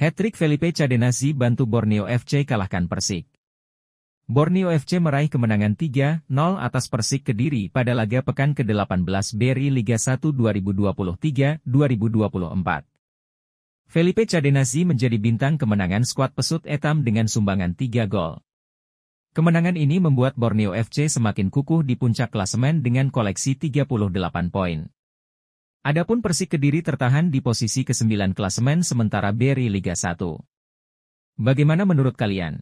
Hattrick Felipe Cadenasi bantu Borneo FC kalahkan Persik. Borneo FC meraih kemenangan 3-0 atas Persik Kediri pada laga pekan ke-18 BRI Liga 1 2023-2024. Felipe Cadenasi menjadi bintang kemenangan skuad pesut Etam dengan sumbangan 3 gol. Kemenangan ini membuat Borneo FC semakin kukuh di puncak klasemen dengan koleksi 38 poin. Adapun Persik Kediri tertahan di posisi ke-9 klasemen sementara Beri Liga 1. Bagaimana menurut kalian?